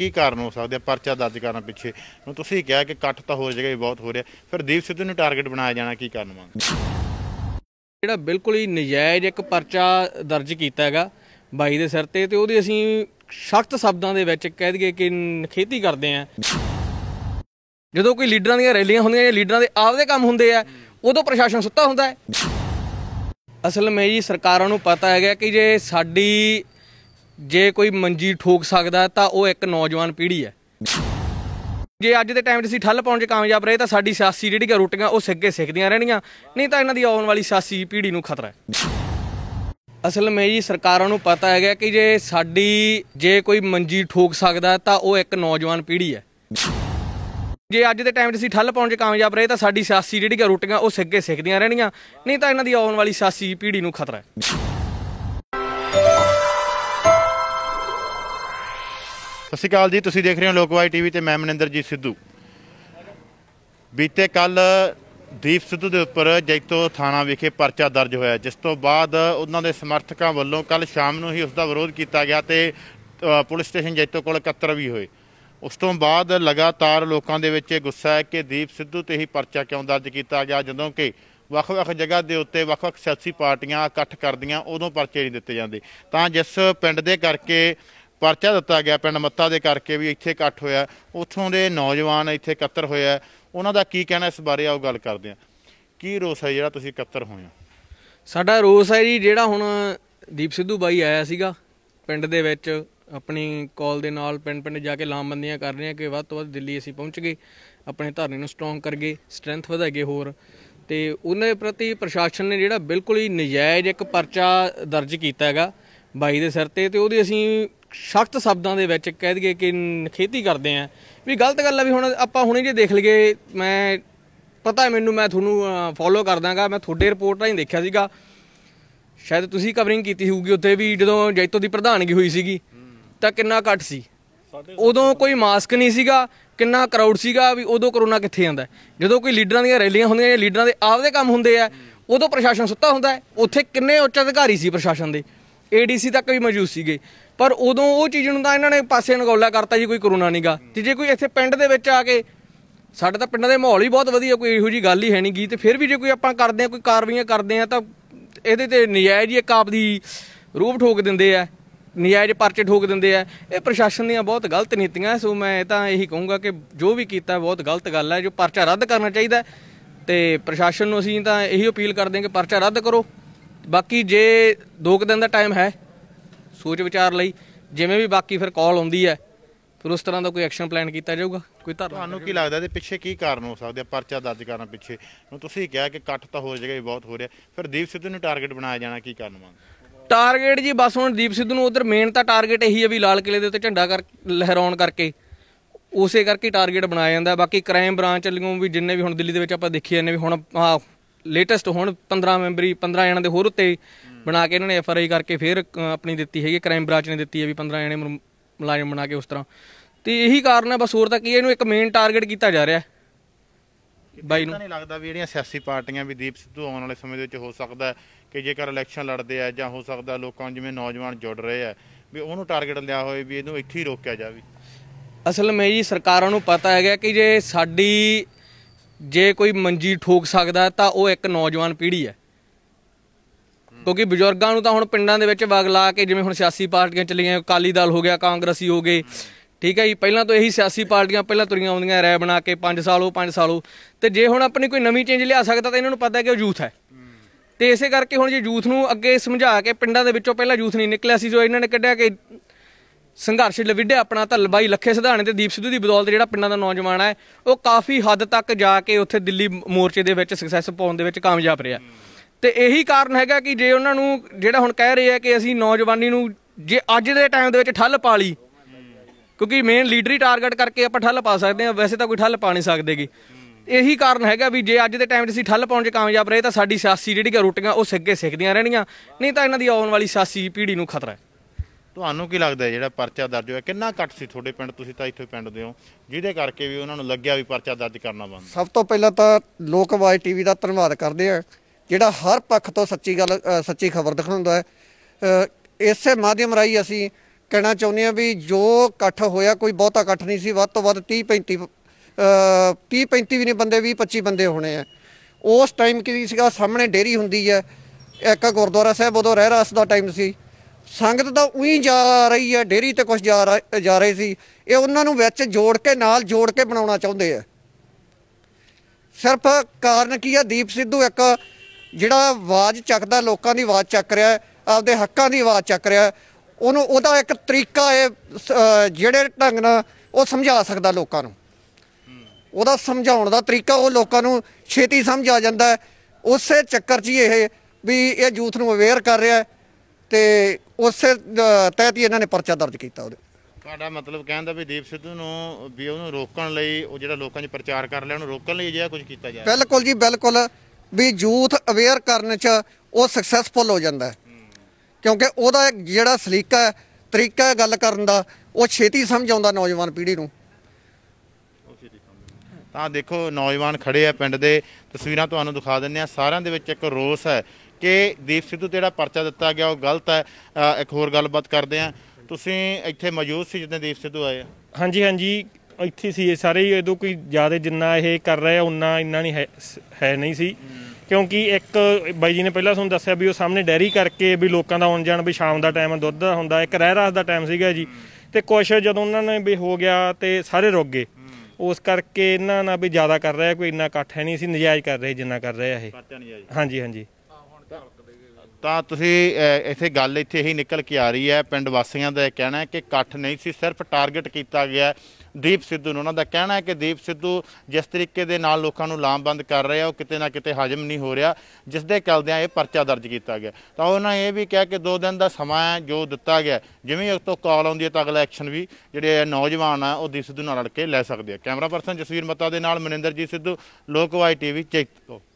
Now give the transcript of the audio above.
ਕੀ ਕਾਰਨ ਹੋ ਸਕਦੇ ਆ ਪਰਚਾ ਦਰਜ ਕਰਨ ਪਿੱਛੇ ਨੂੰ ਤੁਸੀਂ ਕਿਹਾ ਕਿ ਕੱਟ ਤਾਂ ਹੋ ਜਾਏਗਾ ਬਹੁਤ ਹੋ ਰਿਹਾ ਫਿਰ ਦੀਪ ਸਿੱਧੂ ਨੂੰ ਟਾਰਗੇਟ ਬਣਾਇਆ ਜਾਣਾ ਕੀ ਕਾਰਨ ਮੰਗ ਜਿਹੜਾ ਬਿਲਕੁਲ ਹੀ ਨਜਾਇਜ਼ ਇੱਕ ਪਰਚਾ ਦਰਜ ਕੀਤਾ ਹੈਗਾ ਬਾਈ ਦੇ ਸਿਰ ਤੇ ਤੇ ਉਹਦੀ ਅਸੀਂ ਸਖਤ ਸ਼ਬਦਾਂ ਦੇ ਵਿੱਚ ਕਹਿ ਦਈਏ ਕਿ ਨਖੇਤੀ ਕਰਦੇ ਆ ਜਦੋਂ ਕੋਈ ਲੀਡਰਾਂ ਦੀਆਂ ਰੈਲੀਆਂ ਹੁੰਦੀਆਂ ਜਾਂ ਲੀਡਰਾਂ ਦੇ ਆਪਦੇ ਕੰਮ ਹੁੰਦੇ ਆ ਉਦੋਂ ਪ੍ਰਸ਼ਾਸਨ ਸੁੱਤਾ ਹੁੰਦਾ ਹੈ ਅਸਲ ਵਿੱਚ ਜੀ ਸਰਕਾਰਾਂ ਨੂੰ ਪਤਾ ਹੈਗਾ ਕਿ ਜੇ ਸਾਡੀ ਜੇ ਕੋਈ ਮੰਜੀ ਠੋਕ ਸਕਦਾ ਤਾਂ ਉਹ ਇੱਕ ਨੌਜਵਾਨ ਪੀੜ੍ਹੀ ਹੈ ਜੇ ਅੱਜ ਦੇ ਟਾਈਮ 'ਚ ਅਸੀਂ ਠੱਲ ਪਾਉਣ 'ਚ ਕਾਮਯਾਬ ਰਹੇ ਤਾਂ ਸਾਡੀ ਸਿਆਸੀ ਜਿਹੜੀ ਰੋਟੀਆਂ ਉਹ ਸਿੱਗੇ ਸਿੱਖਦੀਆਂ ਰਹਿਣੀਆਂ ਨਹੀਂ ਤਾਂ ਇਹਨਾਂ ਦੀ ਆਉਣ ਵਾਲੀ ਸਿਆਸੀ ਪੀੜ੍ਹੀ ਨੂੰ ਖਤਰਾ ਹੈ ਅਸਲ ਵਿੱਚ ਜੀ ਸਰਕਾਰਾਂ ਨੂੰ ਪਤਾ ਹੈਗਾ ਕਿ ਜੇ ਸਾਡੀ ਜੇ ਕੋਈ ਮੰਜੀ ਠੋਕ ਸਕਦਾ ਤਾਂ ਉਹ ਇੱਕ ਨੌਜਵਾਨ ਪੀੜ੍ਹੀ ਹੈ ਜੇ ਅੱਜ ਦੇ ਟਾਈਮ 'ਚ ਅਸੀਂ ਠੱਲ ਪਾਉਣ 'ਚ ਕਾਮਯਾਬ ਰਹੇ ਤਾਂ ਸਾਡੀ ਸਿਆਸੀ ਜਿਹੜੀ ਰੋਟੀਆਂ ਉਹ ਸਿੱਗੇ ਸਿੱਖਦੀਆਂ ਰਹਿਣੀਆਂ ਨਹੀਂ ਤਾਂ ਇਹਨਾਂ ਦੀ ਆਉਣ ਵਾਲੀ ਸਿਆਸੀ ਪੀੜ੍ਹੀ ਨੂੰ ਖਤਰਾ ਹੈ ਸਤਿ ਸ਼੍ਰੀ ਅਕਾਲ ਜੀ ਤੁਸੀਂ ਦੇਖ ਰਹੇ ਹੋ ਲੋਕਵਾਈ ਟੀਵੀ ਤੇ ਮੈਂ ਮਨਿੰਦਰਜੀਤ ਸਿੱਧੂ ਬੀਤੇ ਕੱਲ ਦੀਪ ਸਿੱਧੂ ਦੇ ਉੱਪਰ ਜੈਤੋ ਥਾਣਾ ਵਿਖੇ ਪਰਚਾ ਦਰਜ ਹੋਇਆ ਜਿਸ ਤੋਂ ਬਾਅਦ ਉਹਨਾਂ ਦੇ ਸਮਰਥਕਾਂ ਵੱਲੋਂ ਕੱਲ ਸ਼ਾਮ ਨੂੰ ਹੀ ਉਸ ਦਾ ਵਿਰੋਧ ਕੀਤਾ ਗਿਆ ਤੇ ਪੁਲਿਸ ਸਟੇਸ਼ਨ ਜੈਤੋ ਕੋਲ ਇਕੱਤਰ ਵੀ ਹੋਏ ਉਸ ਤੋਂ ਬਾਅਦ ਲਗਾਤਾਰ ਲੋਕਾਂ ਦੇ ਵਿੱਚ ਇਹ ਗੁੱਸਾ ਹੈ ਕਿ ਦੀਪ ਸਿੱਧੂ ਤੇ ਹੀ ਪਰਚਾ ਕਿਉਂ ਦਰਜ ਕੀਤਾ ਗਿਆ ਜਦੋਂ ਕਿ ਵੱਖ-ਵੱਖ ਜਗ੍ਹਾ ਦੇ ਉੱਤੇ ਵੱਖ-ਵੱਖ ਸਿਆਸੀ ਪਾਰਟੀਆਂ ਇਕੱਠ ਕਰਦੀਆਂ ਉਦੋਂ ਪਰਚੇ ਨਹੀਂ ਦਿੱਤੇ ਜਾਂਦੇ ਤਾਂ ਜਿਸ ਪਿੰਡ ਦੇ ਕਰਕੇ ਪਰਚਾ ਦਿੱਤਾ ਗਿਆ ਪਿੰਡ ਮੱਤਾ ਦੇ ਕਰਕੇ ਵੀ ਇੱਥੇ ਇਕੱਠ ਹੋਇਆ ਉੱਥੋਂ ਦੇ ਨੌਜਵਾਨ ਇੱਥੇ ਇਕੱਤਰ ਹੋਇਆ ਉਹਨਾਂ ਦਾ ਕੀ ਕਹਿਣਾ ਇਸ ਬਾਰੇ ਆਓ ਗੱਲ ਕਰਦੇ ਹਾਂ ਕੀ ਰੋਸ ਹੈ ਜਿਹੜਾ ਤੁਸੀਂ ਇਕੱਤਰ ਹੋਏ ਹੋ ਸਾਡਾ ਰੋਸ ਹੈ ਜੀ ਜਿਹੜਾ ਹੁਣ ਦੀਪ ਸਿੱਧੂ ਬਾਈ ਆਇਆ ਸੀਗਾ ਪਿੰਡ ਦੇ ਵਿੱਚ ਆਪਣੀ ਕਾਲ ਦੇ ਨਾਲ ਪਿੰਡ ਪਿੰਡ ਜਾ ਕੇ ਲਾਮਬੰਦੀਆਂ ਕਰ ਰਹੇ ਆ ਕਿ ਵੱਧ ਤੋਂ ਵੱਧ ਦਿੱਲੀ ਅਸੀਂ ਪਹੁੰਚ ਗਏ ਆਪਣੇ ਧਰਨੇ ਨੂੰ ਸਟਰੋਂਗ ਕਰ ਗਏ ਸਟਰੈਂਥ ਵਧਾਈਏ ਹੋਰ ਤੇ ਉਹਨੇ ਪ੍ਰਤੀ ਪ੍ਰਸ਼ਾਸਨ ਨੇ ਜਿਹੜਾ ਬਿਲਕੁਲ ਹੀ ਨਜਾਇਜ਼ ਇੱਕ ਪਰਚਾ ਦਰਜ ਕੀਤਾ ਹੈਗਾ ਬਾਈ ਦੇ ਸਿਰ ਤੇ ਤੇ ਉਹਦੀ ਅਸੀਂ ਸਖਤ ਸ਼ਬਦਾਂ ਦੇ ਵਿੱਚ ਕਹਿ ਦਈਏ ਕਿ ਨਖੇਤੀ ਕਰਦੇ ਆ ਵੀ ਗਲਤ ਗੱਲ ਆ ਵੀ ਹੁਣ ਆਪਾਂ ਹੁਣੇ ਜੇ ਦੇਖ ਲਈਏ ਮੈਂ ਪਤਾ ਹੈ ਮੈਨੂੰ ਮੈਂ ਤੁਹਾਨੂੰ ਫੋਲੋ ਕਰਦਾਗਾ ਮੈਂ ਤੁਹਾਡੇ ਰਿਪੋਰਟ ਰਾਹੀਂ ਦੇਖਿਆ ਸੀਗਾ ਸ਼ਾਇਦ ਤੁਸੀਂ ਕਵਰਿੰਗ ਕੀਤੀ ਹੋਊਗੀ ਉੱਥੇ ਵੀ ਜਦੋਂ ਜੈਤੋ ਦੀ ਪ੍ਰਧਾਨਗੀ ਹੋਈ ਸੀਗੀ ਤਾਂ ਕਿੰਨਾ ਘੱਟ ਸੀ ਉਦੋਂ ਕੋਈ ਮਾਸਕ ਨਹੀਂ ਸੀਗਾ ਕਿੰਨਾ ਕਰਾਊਡ ਸੀਗਾ ਵੀ ਉਦੋਂ ਕਰੋਨਾ ਕਿੱਥੇ ਜਾਂਦਾ ਜਦੋਂ ਕੋਈ ਲੀਡਰਾਂ ਦੀਆਂ ਰੈਲੀਆਂ ਹੁੰਦੀਆਂ ਜਾਂ ਲੀਡਰਾਂ ਦੇ ਆਪਦੇ ਕੰਮ ਹੁੰਦੇ ਆ ਉਦੋਂ ਪ੍ਰਸ਼ਾਸਨ ਸੁੱਤਾ ਹੁੰਦਾ ਉੱਥੇ ਕਿੰਨੇ ਉੱਚ ਅਧਿਕਾਰੀ ਸੀ ਪ੍ਰਸ਼ਾਸਨ ਦੇ ਏਡੀਸੀ ਤੱਕ ਵੀ ਮੌਜੂਦ ਸੀਗੇ ਪਰ ਉਦੋਂ ਉਹ ਚੀਜ਼ ਨੂੰ ਤਾਂ ਇਹਨਾਂ ਨੇ ਪਾਸੇ ਨਗੌਲਾ ਕਰਤਾ ਜੀ ਕੋਈ ਕਰੋਨਾ ਨਹੀਂਗਾ ਤੇ ਜੇ ਕੋਈ ਇੱਥੇ ਪਿੰਡ ਦੇ ਵਿੱਚ ਆ ਕੇ ਸਾਡੇ ਤਾਂ ਪਿੰਡਾਂ ਦੇ ਮਾਹੌਲ ਹੀ ਬਹੁਤ ਵਧੀਆ ਕੋਈ ਇਹੋ ਜੀ ਗੱਲ ਹੀ ਹੈ ਨਹੀਂਗੀ ਤੇ ਫਿਰ ਵੀ ਜੇ ਕੋਈ ਆਪਾਂ ਕਰਦੇ ਆ ਕੋਈ ਕਾਰਵਾਈਆਂ ਕਰਦੇ ਆ ਤਾਂ ਇਹਦੇ ਤੇ ਨਜਾਇਜ਼ ਜੀ ਇੱਕ ਆਪਦੀ ਰੂਪ ਠੋਕ ਦਿੰਦੇ ਆ ਨਜਾਇਜ਼ ਪਰਚੇ ਠੋਕ ਦਿੰਦੇ ਆ ਇਹ ਪ੍ਰਸ਼ਾਸਨ ਦੀਆਂ ਬਹੁਤ ਗਲਤ ਨੀਤੀਆਂ ਸੋ ਮੈਂ ਤਾਂ ਇਹੀ ਕਹੂੰਗਾ ਕਿ ਜੋ ਵੀ ਕੀਤਾ ਬਹੁਤ ਗਲਤ ਗੱਲ ਹੈ ਜੋ ਪਰਚਾ ਰੱਦ ਕਰਨਾ ਚਾਹੀਦਾ ਤੇ ਪ੍ਰਸ਼ਾਸਨ ਨੂੰ ਅਸੀਂ ਤਾਂ ਇਹੀ ਅਪੀਲ ਕਰਦੇ ਹਾਂ ਕਿ ਪਰਚਾ ਰੱਦ ਕਰੋ ਬਾਕੀ ਜੇ 2 ਦਿਨ ਦਾ ਟਾਈਮ ਹੈ ਸੋਚ ਵਿਚਾਰ ਲਈ ਜਿਵੇਂ ਵੀ ਬਾਕੀ ਫਿਰ ਕਾਲ ਆਉਂਦੀ ਹੈ ਫਿਰ ਉਸ ਤਰ੍ਹਾਂ ਦਾ ਕੋਈ ਐਕਸ਼ਨ ਪਲਾਨ ਕੀਤਾ ਜਾਊਗਾ ਕੋਈ ਧਰਨਾ ਤੁਹਾਨੂੰ ਕੀ ਲੱਗਦਾ ਇਹਦੇ ਪਿੱਛੇ ਕੀ ਕਾਰਨ ਹੋ ਸਕਦੇ ਆ ਪਰਚਾ ਦਰਜ ਕਰਨ ਪਿੱਛੇ ਨੂੰ ਤੁਸੀਂ ਕਿਹਾ ਕਿ ਕੱਟ ਤਾਂ ਹੋ ਜਾਏਗਾ ਬਹੁਤ ਹੋ ਰਿਹਾ ਫਿਰ ਦੀਪ ਸਿੱਧੂ ਨੂੰ ਟਾਰਗੇਟ ਬਣਾਇਆ ਜਾਣਾ ਕੀ ਕਾਰਨ ਮੰਗ ਟਾਰਗੇਟ ਜੀ ਬਸ ਹੁਣ ਦੀਪ ਸਿੱਧੂ ਨੂੰ ਉਧਰ ਮੇਨ ਤਾਂ ਟਾਰਗੇਟ ਇਹੀ ਹੈ ਵੀ ਲਾਲ ਕਿਲੇ ਦੇ ਉੱਤੇ ਝੰਡਾ ਕਰ ਲਹਿਰਾਉਣ ਕਰਕੇ ਉਸੇ ਕਰਕੇ ਟਾਰਗੇਟ ਬਣਾਇਆ ਜਾਂਦਾ ਬਾਕੀ ਕ੍ਰਾਈਮ ਬ੍ਰਾਂਚ ਲਈ ਵੀ ਜਿੰਨੇ ਵੀ ਹੁਣ ਦਿੱਲੀ ਦੇ ਵਿੱਚ ਆਪਾਂ ਦੇਖੀ ਜਾਂਦੇ ਵੀ ਹੁਣ ਲੇਟੈਸਟ ਹੁਣ 15 ਮੈਂਬਰੀ 15 ਜਣਾਂ ਦੇ ਹੋਰ ਉੱਤੇ ਬਣਾ ਕੇ ਇਹਨਾਂ ਨੇ ਐਫ ਆਰ ਆਈ ਕਰਕੇ ਫਿਰ ਆਪਣੀ ਦਿੱਤੀ ਹੈਗੀ ਕ੍ਰਾਈਮ ਬ੍ਰਾਂਚ ਨੇ ਦਿੱਤੀ ਹੈ ਵੀ 15 ਜਣੇ ਮੁਲਾਜ਼ਮ ਬਣਾ ਕੇ ਉਸ ਤਰ੍ਹਾਂ ਤੇ ਇਹੀ ਕਾਰਨ ਹੈ ਬਸ ਹੋਰ ਤਾਂ ਕੀ ਇਹਨੂੰ ਇੱਕ ਮੇਨ ਟਾਰਗੇਟ ਕੀਤਾ ਜਾ ਰਿਹਾ ਬਾਈ ਨੂੰ ਨਹੀਂ ਲੱਗਦਾ ਵੀ ਜਿਹੜੀਆਂ ਸਿਆਸੀ ਪਾਰਟੀਆਂ ਵੀ ਦੀਪ ਸਿੱਧੂ ਆਉਣ ਵਾਲੇ ਸਮੇਂ ਦੇ ਵਿੱਚ ਹੋ ਸਕਦਾ ਕਿ ਜੇਕਰ ਇਲੈਕਸ਼ਨ ਲੜਦੇ ਆ ਜਾਂ ਹੋ ਸਕਦਾ ਲੋਕਾਂ ਜਿਵੇਂ ਨੌਜਵਾਨ ਜੁੜ ਰਹੇ ਆ ਵੀ ਉਹਨੂੰ ਟਾਰਗੇਟ ਲਿਆ ਹੋਏ ਵੀ ਇਹਨੂੰ ਇੱਥੇ ਹੀ ਰੋਕਿਆ ਜਾਵੇ ਅਸਲ ਵਿੱਚ ਜੀ ਸਰਕਾਰਾਂ ਨੂੰ ਪਤਾ ਹੈਗਾ ਕਿ ਜੇ ਸਾਡੀ ਜੇ ਕੋਈ ਮੰਜੀ ਠੋਕ ਸਕਦਾ ਤਾਂ ਉਹ ਇੱਕ ਨੌਜਵਾਨ ਪੀੜ੍ਹੀ ਹੈ ਕਿਉਂਕਿ ਬਜ਼ੁਰਗਾਂ ਨੂੰ ਤਾਂ ਹੁਣ ਪਿੰਡਾਂ ਦੇ ਵਿੱਚ ਵਗ ਲਾ ਕੇ ਜਿਵੇਂ ਹੁਣ ਸਿਆਸੀ ਪਾਰਟੀਆਂ ਚੱਲੀਆਂ ਅਕਾਲੀ ਦਲ ਹੋ ਗਿਆ ਕਾਂਗਰਸੀ ਹੋ ਗਏ ਠੀਕ ਹੈ ਜੀ ਪਹਿਲਾਂ ਤਾਂ ਇਹੀ ਸਿਆਸੀ ਪਾਰਟੀਆਂ ਪਹਿਲਾਂ ਤੁਰੀਆਂ ਆਉਂਦੀਆਂ ਰੈ ਬਣਾ ਕੇ 5 ਸਾਲ ਉਹ 5 ਸਾਲ ਉਹ ਤੇ ਜੇ ਹੁਣ ਆਪਣੀ ਕੋਈ ਨਵੀਂ ਚੇਂਜ ਲਿਆ ਸਕਦਾ ਤਾਂ ਇਹਨਾਂ ਨੂੰ ਪਤਾ ਹੈ ਕਿ ਉਹ ਯੂਥ ਹੈ ਤੇ ਇਸੇ ਕਰਕੇ ਹੁਣ ਜੇ ਯੂਥ ਨੂੰ ਅੱਗੇ ਸਮਝਾ ਕੇ ਪਿੰਡਾਂ ਦੇ ਵਿੱਚੋਂ ਪਹਿਲਾਂ ਯੂਥ ਨਹੀਂ ਨਿਕਲਿਆ ਸੀ ਜੋ ਇਹਨਾਂ ਨੇ ਕੱਢਿਆ ਕਿ ਸੰਘਰਸ਼ ਲਵਿੜਿਆ ਆਪਣਾ ਤਾਂ ਲਬਾਈ ਲੱਖੇ ਸਿਧਾਣੇ ਤੇ ਦੀਪ ਸਿੱਧੂ ਦੀ ਬਦੌਲਤ ਜਿਹੜਾ ਪਿੰਡਾਂ ਦਾ ਨੌਜਵਾਨ ਹੈ ਉਹ ਕਾਫੀ ਹੱਦ ਤੱਕ ਜਾ ਕੇ ਉੱਥੇ ਦਿੱਲੀ ਮੋਰਚੇ ਦੇ ਵਿੱਚ ਸਕਸੈਸ ਪਾਉਣ ਦੇ ਵਿੱਚ ਕਾਮਯਾਬ ਰਿਹਾ ਤੇ ਇਹੀ ਕਾਰਨ ਹੈਗਾ ਕਿ ਜੇ ਉਹਨਾਂ ਨੂੰ ਜਿਹੜਾ ਹੁਣ ਕਹਿ ਰਹੇ ਆ ਕਿ ਅਸੀਂ ਨੌਜਵਾਨੀ ਨੂੰ ਜੇ ਅੱਜ ਦੇ ਟਾਈਮ ਦੇ ਵਿੱਚ ਠੱਲ ਪਾ ਲਈ ਕਿਉਂਕਿ ਮੇਨ ਲੀਡਰੀ ਟਾਰਗੇਟ ਕਰਕੇ ਆਪਾਂ ਠੱਲ ਪਾ ਸਕਦੇ ਆ ਵੈਸੇ ਤਾਂ ਕੋਈ ਠੱਲ ਪਾ ਨਹੀਂ ਸਕਦੇਗੀ ਇਹੀ ਕਾਰਨ ਹੈਗਾ ਵੀ ਜੇ ਅੱਜ ਦੇ ਟਾਈਮ 'ਚ ਅਸੀਂ ਠੱਲ ਪਾਉਣ 'ਚ ਕਾਮਯਾਬ ਰਹੇ ਤਾਂ ਸਾਡੀ ਸਿਆਸੀ ਜਿਹੜੀਆਂ ਰੋਟੀਆਂ ਉਹ ਸਿੱਗੇ ਸਿੱਖਦੀਆਂ ਰਹਿਣੀਆਂ ਨਹੀਂ ਤਾਂ ਇਹਨਾਂ ਦੀ ਆਉਣ ਵਾਲੀ ਸਿਆਸੀ ਪੀੜ੍ਹੀ ਨੂੰ ਖਤਰਾ ਹੈ ਤੁਹਾਨੂੰ ਕੀ ਲੱਗਦਾ ਹੈ ਜਿਹੜਾ ਪਰਚਾ ਦਰਜ ਹੋਇਆ ਕਿੰਨਾ ਘੱਟ ਸੀ ਤੁਹਾਡੇ ਪਿੰਡ ਤੁਸੀਂ ਤਾਂ ਇੱਥੇ ਪਿੰਡ ਦੇ ਹੋ ਜਿਹਦੇ ਕਰਕੇ ਵੀ ਉਹਨਾਂ ਨੂੰ ਲੱਗਿਆ ਵੀ ਪਰਚਾ ਦਰਜ ਕਰਨਾ ਬੰਦ ਸਭ ਤੋਂ ਪਹਿਲਾਂ ਤਾਂ ਲੋਕ ਆਵਾਜ਼ ਟੀਵੀ ਦਾ ਧੰਨਵਾਦ ਕਰਦੇ ਆ ਜਿਹੜਾ ਹਰ ਪੱਖ ਤੋਂ ਸੱਚੀ ਗੱਲ ਸੱਚੀ ਖਬਰ ਦਿਖਾਉਂਦਾ ਹੈ ਇਸੇ ਮਾਧਿਅਮ ਰਾਹੀਂ ਅਸੀਂ ਕਹਿਣਾ ਚਾਹੁੰਦੇ ਆ ਵੀ ਜੋ ਇਕੱਠ ਹੋਇਆ ਕੋਈ ਬਹੁਤਾ ਇਕੱਠ ਨਹੀਂ ਸੀ ਵੱਧ ਤੋਂ ਵੱਧ 30 35 30 35 ਵੀ ਨਹੀਂ ਬੰਦੇ 20 25 ਬੰਦੇ ਹੋਣੇ ਆ ਉਸ ਟਾਈਮ ਕੀ ਸੀਗਾ ਸਾਹਮਣੇ ਡੇਰੀ ਹੁੰਦੀ ਹੈ ਇੱਕ ਗੁਰਦੁਆਰਾ ਸਾਹਿਬ ਉਦੋਂ ਰਹਿਰਾਸ ਦਾ ਟਾਈਮ ਸੀ ਸੰਗਤ ਤਾਂ ਉਹੀ ਜਾ ਰਹੀ ਹੈ ਡੇਰੀ ਤੇ ਕੁਝ ਜਾ ਜਾ ਰਹੇ ਸੀ ਇਹ ਉਹਨਾਂ ਨੂੰ ਵਿੱਚ ਜੋੜ ਕੇ ਨਾਲ ਜੋੜ ਕੇ ਬਣਾਉਣਾ ਚਾਹੁੰਦੇ ਆ ਸਿਰਫ ਕਾਰਨ ਕੀ ਆ ਦੀਪ ਸਿੱਧੂ ਇੱਕ ਜਿਹੜਾ ਆਵਾਜ਼ ਚੱਕਦਾ ਲੋਕਾਂ ਦੀ ਆਵਾਜ਼ ਚੱਕ ਰਿਹਾ ਆਪਦੇ ਹੱਕਾਂ ਦੀ ਆਵਾਜ਼ ਚੱਕ ਰਿਹਾ ਉਹਨੂੰ ਉਹਦਾ ਇੱਕ ਤਰੀਕਾ ਹੈ ਜਿਹੜੇ ਢੰਗ ਨਾਲ ਉਹ ਸਮਝਾ ਸਕਦਾ ਲੋਕਾਂ ਨੂੰ ਉਹਦਾ ਸਮਝਾਉਣ ਦਾ ਤਰੀਕਾ ਉਹ ਲੋਕਾਂ ਨੂੰ ਛੇਤੀ ਸਮਝ ਆ ਜਾਂਦਾ ਉਸੇ ਚੱਕਰ 'ਚ ਇਹ ਵੀ ਇਹ ਯੂਥ ਨੂੰ ਅਵੇਅਰ ਕਰ ਰਿਹਾ ਤੇ ਉਸੇ ਤਹਿਤ ਹੀ ਇਹਨਾਂ ਨੇ ਪਰਚਾ ਦਰਜ ਕੀਤਾ ਉਹਦੇ ਤੁਹਾਡਾ ਮਤਲਬ ਕਹਿੰਦਾ ਵੀ ਦੀਪ ਸਿੱਧੂ ਨੂੰ ਵੀ ਉਹਨੂੰ ਰੋਕਣ ਲਈ ਉਹ ਜਿਹੜਾ ਲੋਕਾਂ 'ਚ ਪ੍ਰਚਾਰ ਕਰ ਲਿਆ ਉਹਨੂੰ ਰੋਕਣ ਲਈ ਜਿਹੜਾ ਕੁਝ ਕੀਤਾ ਜਾ ਰਿਹਾ ਬਿਲਕੁਲ ਜੀ ਬਿਲਕੁਲ ਵੀ ਯੂਥ ਅਵੇਅਰ ਕਰਨ ਚ ਉਹ ਸਕਸੈਸਫੁਲ ਹੋ ਜਾਂਦਾ ਕਿਉਂਕਿ ਉਹਦਾ ਜਿਹੜਾ ਸਲੀਕਾ ਤਰੀਕਾ ਹੈ ਗੱਲ ਕਰਨ ਦਾ ਉਹ ਛੇਤੀ ਸਮਝ ਆਉਂਦਾ ਨੌਜਵਾਨ ਪੀੜ੍ਹੀ ਨੂੰ ਤਾਂ ਦੇਖੋ ਨੌਜਵਾਨ ਖੜੇ ਆ ਪਿੰਡ ਦੇ ਤਸਵੀਰਾਂ ਤੁਹਾਨੂੰ ਦਿਖਾ ਦਿੰਨੇ ਆ ਸਾਰਿਆਂ ਦੇ ਵਿੱਚ ਇੱਕ ਰੋਸ ਹੈ ਕਿ ਦੀਪ ਸਿੱਧੂ ਜਿਹੜਾ ਪਰਚਾ ਦਿੱਤਾ ਗਿਆ ਉਹ ਗਲਤ ਹੈ ਇੱਕ ਹੋਰ ਗੱਲਬਾਤ ਕਰਦੇ ਆ ਤੁਸੀਂ ਇੱਥੇ ਮੌਜੂਦ ਸੀ ਜਦੋਂ ਦੀਪ ਸਿੱਧੂ ਆਏ ਹਾਂਜੀ ਹਾਂਜੀ ਇੱਥੇ ਸੀ ਇਹ ਸਾਰੇ ਹੀ ਇਹਦੋਂ ਕੋਈ ਜ਼ਿਆਦਾ ਜਿੰਨਾ ਇਹ ਕਰ ਰਿਹਾ ਉਹਨਾਂ ਇੰਨਾ ਨਹੀਂ ਹੈ ਨਹੀਂ ਸੀ ਕਿਉਂਕਿ ਇੱਕ ਬਾਈ ਜੀ ਨੇ ਪਹਿਲਾਂ ਤੁਹਾਨੂੰ ਦੱਸਿਆ ਵੀ ਉਹ ਸਾਹਮਣੇ ਡੈਰੀ ਕਰਕੇ ਵੀ ਲੋਕਾਂ ਦਾ ਆਉਣ ਜਾਣ ਵੀ ਸ਼ਾਮ ਦਾ ਟਾਈਮ ਦੁੱਧ ਦਾ ਹੁੰਦਾ ਇੱਕ ਰਹਿ ਰਾਸ ਦਾ ਟਾਈਮ ਸੀਗਾ ਜੀ ਤੇ ਕੁਛ ਜਦੋਂ ਉਹਨਾਂ ਨੇ ਵੀ ਹੋ ਗਿਆ ਤੇ ਸਾਰੇ ਰੁਕ ਗਏ ਉਸ ਕਰਕੇ ਇਹਨਾਂ ਨਾਲ ਵੀ ਜ਼ਿਆਦਾ ਕਰ ਰਿਹਾ ਕੋਈ ਇੰਨਾ ਇਕੱਠ ਹੈ ਨਹੀਂ ਸੀ ਨਜਾਇਜ਼ ਕਰ ਰਹੇ ਜਿੰਨਾ ਕਰ ਆ ਇਹ ਹਾਂਜੀ ਹਾਂਜੀ ਤਾਂ ਤੁਸੀਂ ਇੱਥੇ ਗੱਲ ਇੱਥੇ ਹੀ ਨਿਕਲ ਕੇ ਆ ਰਹੀ ਹੈ ਪਿੰਡ ਵਾਸੀਆਂ ਦਾ ਕਹਿਣਾ ਹੈ ਕਿ ਇਕੱਠ ਨਹੀਂ ਸੀ ਸਿਰਫ ਟਾਰਗੇਟ ਕੀਤਾ ਗਿਆ ਦੀਪ ਸਿੱਧੂ ਨੂੰ ਉਹਨਾਂ ਦਾ ਕਹਿਣਾ ਹੈ ਕਿ ਦੀਪ ਸਿੱਧੂ ਜਿਸ ਤਰੀਕੇ ਦੇ ਨਾਲ ਲੋਕਾਂ ਨੂੰ ਲਾਮਬੰਦ ਕਰ ਰਿਹਾ ਉਹ ਕਿਤੇ ਨਾ ਕਿਤੇ ਹਜਮ ਨਹੀਂ ਹੋ ਰਿਹਾ ਜਿਸ ਦੇ ਚਲਦਿਆਂ ਇਹ ਪਰਚਾ ਦਰਜ ਕੀਤਾ ਗਿਆ ਤਾਂ ਉਹਨਾਂ ਇਹ ਵੀ ਕਿਹਾ ਕਿ 2 ਦਿਨ ਦਾ ਸਮਾਂ ਹੈ ਜੋ ਦਿੱਤਾ ਗਿਆ ਜਿਵੇਂ ਉਸ ਤੋਂ ਕਾਲ ਆਉਂਦੀ ਹੈ ਤਾਂ ਅਗਲਾ ਐਕਸ਼ਨ ਵੀ ਜਿਹੜੇ ਨੌਜਵਾਨ ਆ ਉਹ ਦੀਪ ਸਿੱਧੂ ਨਾਲ ਲੜ ਕੇ ਲੈ ਸਕਦੇ ਆ ਕੈਮਰਾ ਪਰਸਨ ਜਸਵੀਰ ਮਤਾ ਦੇ ਨਾਲ ਮਨਿੰਦਰਜੀਤ ਸਿੱਧੂ ਲੋਕਵਾਈ ਟੀਵੀ ਚੈਕ